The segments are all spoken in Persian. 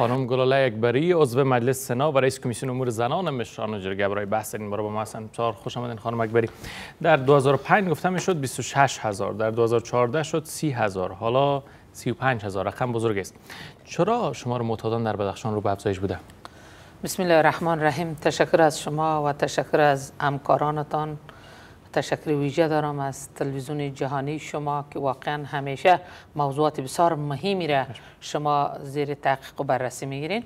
خانم گلاله اکبری عضو مجلس سنا و رئیس کمیسیون امور زنان مشران جرگه برای بحث این بار با ما هستن چهار خوش آمدین خانم اکبری در 2005 گفتم شد 26 هزار در 2014 شد 30 هزار حالا 35 هزار رقم بزرگ است چرا شمار معتادان در بدخشان رو به افزایش بوده بسم الله الرحمن الرحیم تشکر از شما و تشکر از همکارانتان تشکر ویژه دارم از تلویزیون جهانی شما که واقعا همیشه موضوعات بسیار مهمی را شما زیر تحقیق و بررسی میگیرین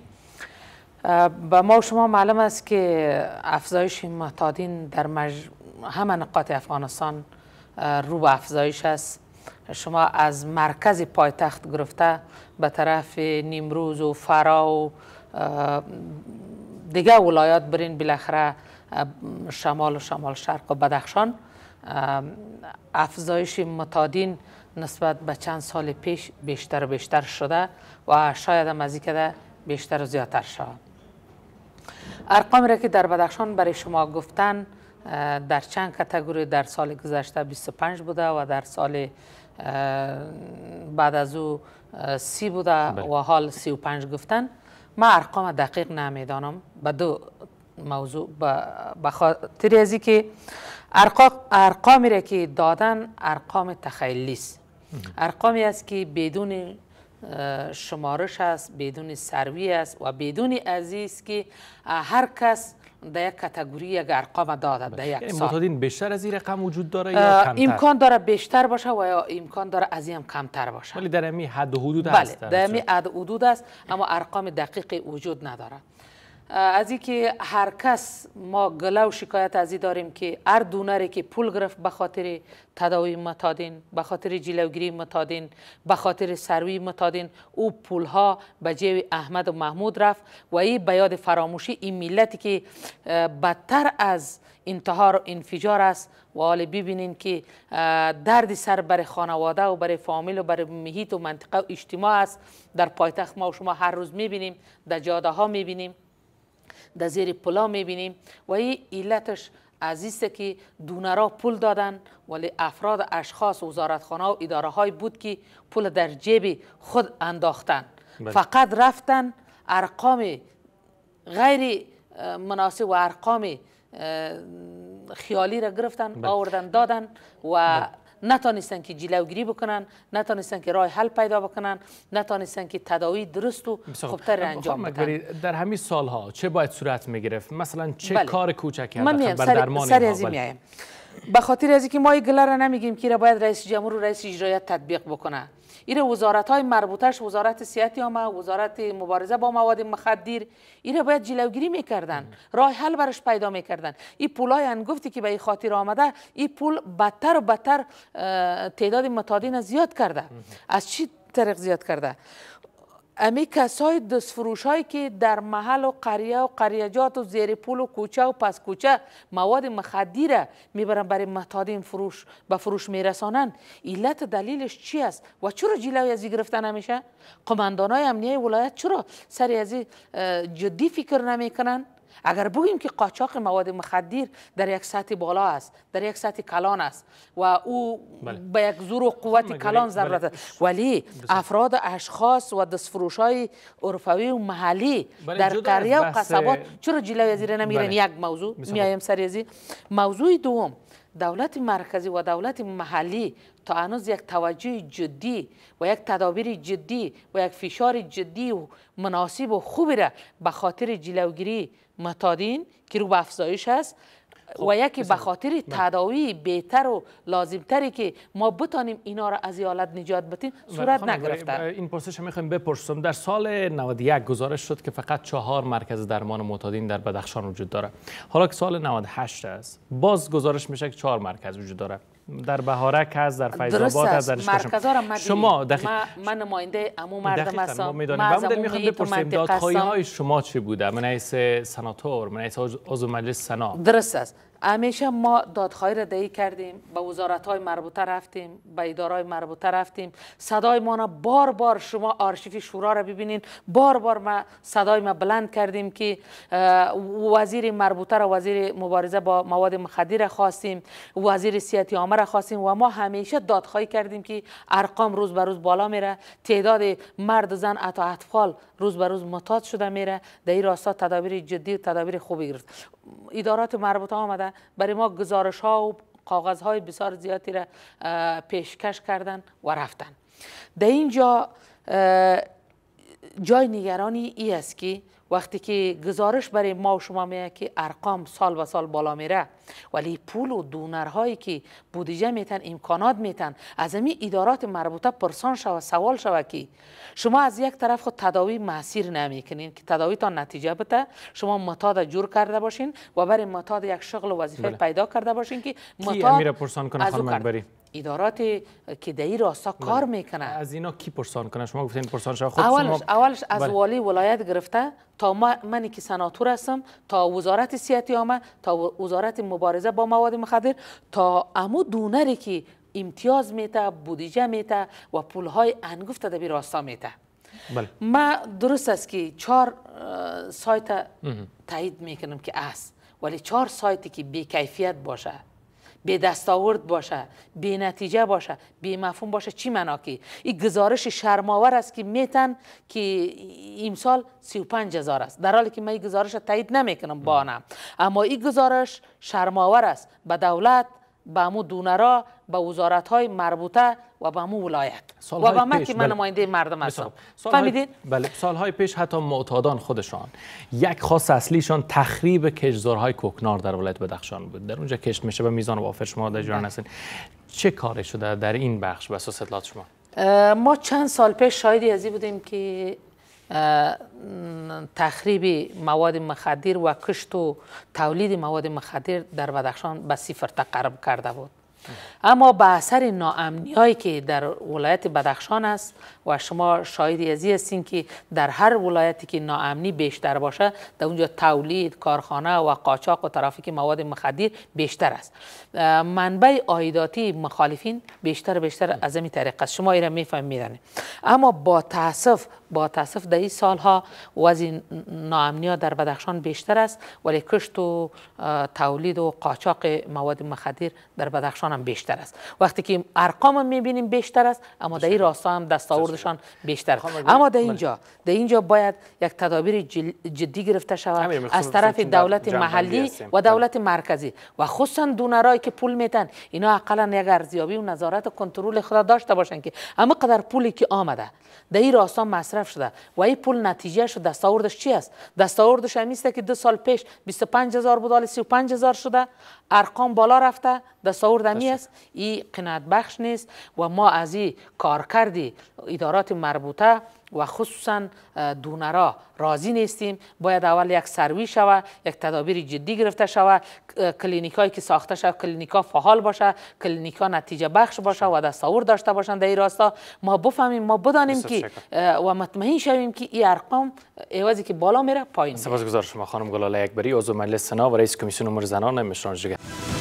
به ما و شما معلوم است که افزایش محتادین در مج... همه نقاط افغانستان رو به افزایش است شما از مرکز پایتخت گرفته به طرف نیمروز و فرا و دیگه ولایات برین بالاخره شمال و شمال شرق و بدخشان افزایش متادین نسبت به چند سال پیش بیشتر و بیشتر شده و شاید هم از بیشتر و زیادتر شود ارقامی را که در بدخشان برای شما گفتن در چند کتگوری در سال گذشته 25 بوده و در سال بعد از او سی بوده بله. و حال 35 گفتن ما ارقام دقیق نمیدانم به دو موضوع به خاطر ازی که ارقامی را که دادن ارقام تخیلی است ارقامی است که بدون شمارش است بدون سروی است و بدون است که هر کس در یک کتگوری یک ارقام داده در یک بله. سال بیشتر از این رقم وجود داره یا کمتر امکان داره بیشتر باشه و یا امکان داره از این هم کمتر باشه ولی در می حد و حدود بله در حد و حدود است اما ارقام دقیق وجود نداره از که هر کس ما گله و شکایت از داریم که هر دونری که پول گرفت به خاطر تداوی متادین به خاطر جلوگیری متادین به خاطر سروی متادین او پول ها به جیب احمد و محمود رفت و این به یاد فراموشی این ملتی که بدتر از انتحار و انفجار است و حال ببینین که درد سر بر خانواده و بر فامیل و بر محیط و منطقه و اجتماع است در پایتخت ما و شما هر روز میبینیم در جاده ها میبینیم در زیر پلا میبینیم و این علتش از که دونرا پول دادن ولی افراد اشخاص وزارتخانه و اداره های بود که پول در جیب خود انداختن بله. فقط رفتن ارقام غیر مناسب و ارقام خیالی را گرفتن آوردند بله. آوردن دادن و بله. نتانستن که جلوگیری بکنن نتانستن که راه حل پیدا بکنن نتانستن که تداوی درست و خوبتر انجام خب، بدن در همین سالها چه باید صورت می مثلا چه بله. کار کوچکی من بر درمان بله، سر, از بله. به خاطر از اینکه ما گله را نمیگیم که را باید رئیس جمهور و رئیس اجرایت تطبیق بکنه ایره وزارت های مربوطش وزارت سیاتی آمه وزارت مبارزه با مواد مخدر ایره باید جلوگیری میکردن راه حل برش پیدا میکردن این پولای گفتی که به این خاطر آمده این پول بدتر و بدتر تعداد متادین زیاد کرده از چی طریق زیاد کرده امی کسای هایی که در محل و قریه و قریجات و زیر پول و کوچه و پس کوچه مواد مخدی را میبرن برای این فروش به فروش میرسانن علت دلیلش چی است و چرا جلوی ازی گرفته نمیشه قماندانای امنیه ولایت چرا سری ازی جدی فکر نمیکنن اگر بگیم که قاچاق مواد مخدر در یک سطح بالا است در یک سطح کلان است و او بله. به یک زور و قوت بله، کلان بله. ضرورت بله. ولی افراد اشخاص و دستفروش های عرفوی و محلی در قریه و قصبات چرا جلوی از نمیرن یک موضوع میایم سر موضوع دوم دولت مرکزی و دولت محلی تا هنوز یک توجه جدی و یک تدابیر جدی و یک فشار جدی و مناسب و خوبی را به خاطر جلوگیری متادین که رو به افزایش است خب، و یکی به خاطر بله. تداوی بهتر و لازمتری که ما بتانیم اینا را از حالت نجات بتیم بله، صورت نگرفتن این پرسش هم میخوایم بپرسم در سال 91 گزارش شد که فقط چهار مرکز درمان متادین در بدخشان وجود داره حالا که سال 98 است باز گزارش میشه که چهار مرکز وجود داره در بهارک هست در فیض آباد هست در شما من نماینده عمو مردم هستم ما میدونیم بپرسیم دادخواهی های شما چی بوده من سناتور من عضو مجلس سنا درست است همیشه ما دادخواهی را دهی کردیم به وزارت های مربوطه رفتیم به اداره مربوطه رفتیم صدای ما را بار بار شما آرشیف شورا را ببینین بار بار ما صدای ما بلند کردیم که وزیر مربوطه را وزیر مبارزه با مواد مخدر خواستیم وزیر سیاتی عامه را خواستیم و ما همیشه دادخواهی کردیم که ارقام روز به روز بالا میره تعداد مرد زن اتا اطفال روز به روز متاد شده میره در این راستا تدابیر جدی و تدابیر خوبی گرفت ادارات مربوطه آمده برای ما گزارش ها و کاغذ های بسیار زیادی را پیشکش کردن و رفتن در اینجا جای نگرانی ای است که وقتی که گزارش برای ما و شما میه که ارقام سال به سال بالا میره ولی پول و دونرهایی که بودجه میتن امکانات میتن از امی ادارات مربوطه پرسان شوه سوال شوه که شما از یک طرف خود تداوی مسیر نمیکنین که تا نتیجه بته، شما متاد جور کرده باشین و برای متاد یک شغل و وظیفه بله. پیدا کرده باشین که متاد پرسان کنه خانم ادارات که در راستا بله. کار میکنن از اینا کی پرسان کنه شما گفتین پرسان شما خود اولش, شما... اولش از بله. والی ولایت گرفته تا منی که سناتور هستم تا وزارت صحت آمه تا وزارت مبارزه با مواد مخدر تا امو دونری که امتیاز میته بودیجه میته و های انگفت در راستا میته بله. ما درست است که چهار سایت تایید میکنم که است ولی چهار سایتی که بیکیفیت باشه به آورد باشه به نتیجه باشه به مفهوم باشه چی مناکی این گزارش شرماور است که میتن که امسال 35 هزار است در حالی که من این گزارش تایید نمیکنم بانم اما این گزارش شرماور است به دولت به امو دونرا به وزارت های مربوطه و به امو ولایت و به من که بله. من نماینده مردم هستم فهمیدین بله های پیش حتی معتادان خودشان یک خاص اصلیشان تخریب های کوکنار در ولایت بدخشان بود در اونجا کشت میشه به میزان وافر شما در جهان بله. هستین چه کاری شده در این بخش به اطلاعات شما ما چند سال پیش شاهدی ازی بودیم که تخریب مواد مخدر و کشت و تولید مواد مخدر در بدخشان به صفر تقرب کرده بود اما به اثر ناامنی هایی که در ولایت بدخشان است و شما شاید ازی هستین که در هر ولایتی که ناامنی بیشتر باشه در اونجا تولید کارخانه و قاچاق و ترافیک مواد مخدر بیشتر است منبع آیداتی مخالفین بیشتر بیشتر از این طریق است شما را میفهم میرنه اما با تاسف با تاسف در این سالها وضع ناامنی ها در بدخشان بیشتر است ولی کشت و تولید و قاچاق مواد مخدر در بدخشان بیشتر است وقتی که ارقام هم میبینیم بیشتر است اما در این راستا هم دستاوردشان بیشتر اما در اینجا در اینجا باید یک تدابیر جدی گرفته شود از طرف دولت محلی و بله. دولت مرکزی و خصوصا دونرایی که پول میتن اینا حداقل یک ارزیابی و نظارت و کنترل خود داشته باشن که اما قدر پولی که آمده در این راستا مصرف شده و این پول نتیجه شده دستاوردش چی است دستاوردش همیسته که دو سال پیش 25000 بود حالا 35000 شده ارقام بالا رفته دستاور دمی است این قناعت بخش نیست و ما از این کردی، ادارات مربوطه و خصوصا دونرا راضی نیستیم باید اول یک سروی شود یک تدابیر جدی گرفته شود کلینیک که ساخته شود کلینیک ها فعال باشه کلینیک نتیجه بخش باشه و دستاور داشته باشند در این راستا ما بفهمیم ما بدانیم که و مطمئن شویم که این ارقام ایوازی که بالا میره پایین سپاسگزار شما خانم گلاله اکبری عضو مجلس سنا و رئیس کمیسیون امور زنان مشران